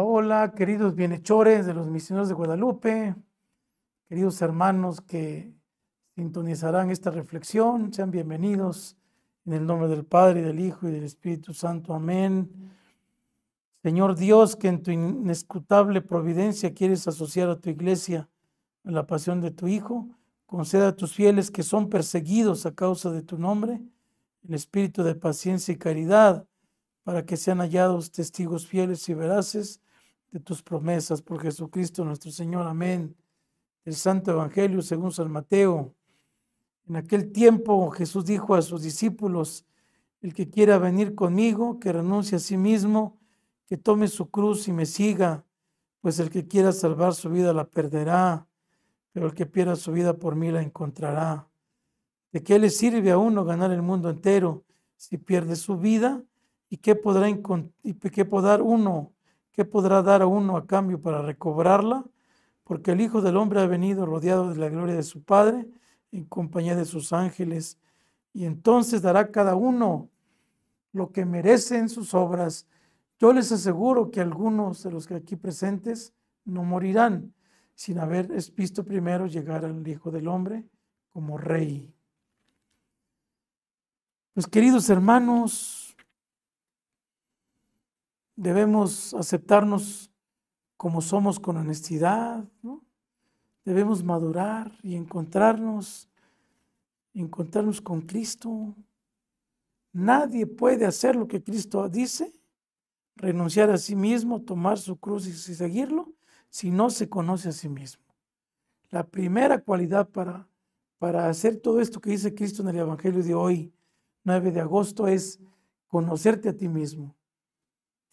Hola, queridos bienhechores de los misioneros de Guadalupe, queridos hermanos que sintonizarán esta reflexión, sean bienvenidos en el nombre del Padre, y del Hijo y del Espíritu Santo. Amén. Señor Dios, que en tu inescutable providencia quieres asociar a tu iglesia a la pasión de tu Hijo, conceda a tus fieles que son perseguidos a causa de tu nombre el espíritu de paciencia y caridad para que sean hallados testigos fieles y veraces de tus promesas por Jesucristo nuestro Señor. Amén. El Santo Evangelio según San Mateo. En aquel tiempo Jesús dijo a sus discípulos, el que quiera venir conmigo, que renuncie a sí mismo, que tome su cruz y me siga, pues el que quiera salvar su vida la perderá, pero el que pierda su vida por mí la encontrará. ¿De qué le sirve a uno ganar el mundo entero si pierde su vida? ¿Y qué podrá, y uno? ¿Qué podrá dar a uno a cambio para recobrarla? Porque el Hijo del Hombre ha venido rodeado de la gloria de su Padre, en compañía de sus ángeles, y entonces dará cada uno lo que merece en sus obras. Yo les aseguro que algunos de los que aquí presentes no morirán sin haber visto primero llegar al Hijo del Hombre como Rey. Mis pues, queridos hermanos, Debemos aceptarnos como somos con honestidad, Debemos madurar y encontrarnos, encontrarnos con Cristo. Nadie puede hacer lo que Cristo dice, renunciar a sí mismo, tomar su cruz y seguirlo, si no se conoce a sí mismo. La primera cualidad para, para hacer todo esto que dice Cristo en el Evangelio de hoy, 9 de agosto, es conocerte a ti mismo.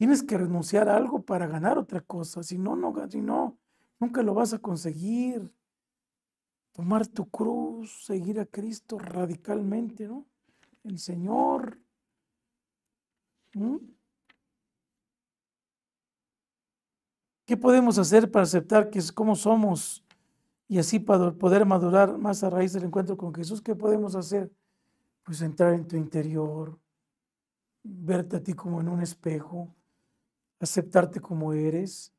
Tienes que renunciar a algo para ganar otra cosa. Si no, no, si no, nunca lo vas a conseguir. Tomar tu cruz, seguir a Cristo radicalmente, ¿no? El Señor. ¿Mm? ¿Qué podemos hacer para aceptar que es como somos y así poder madurar más a raíz del encuentro con Jesús? ¿Qué podemos hacer? Pues entrar en tu interior, verte a ti como en un espejo, aceptarte como eres,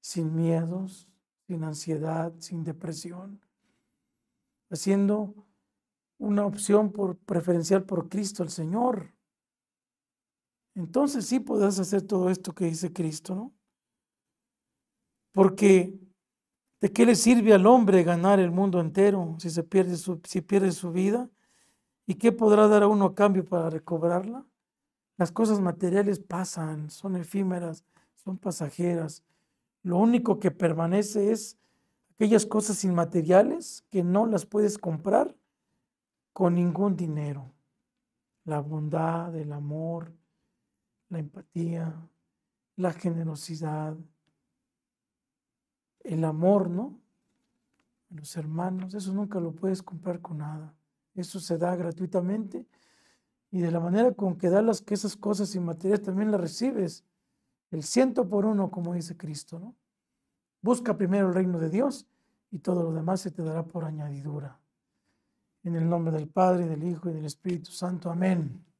sin miedos, sin ansiedad, sin depresión, haciendo una opción por, preferencial por Cristo, el Señor. Entonces sí podrás hacer todo esto que dice Cristo, ¿no? Porque ¿de qué le sirve al hombre ganar el mundo entero si, se pierde, su, si pierde su vida? ¿Y qué podrá dar a uno a cambio para recobrarla? Las cosas materiales pasan, son efímeras, son pasajeras. Lo único que permanece es aquellas cosas inmateriales que no las puedes comprar con ningún dinero. La bondad, el amor, la empatía, la generosidad, el amor, ¿no? Los hermanos, eso nunca lo puedes comprar con nada. Eso se da gratuitamente y de la manera con que das esas cosas inmateriales también las recibes. El ciento por uno, como dice Cristo, ¿no? Busca primero el reino de Dios y todo lo demás se te dará por añadidura. En el nombre del Padre, del Hijo y del Espíritu Santo. Amén.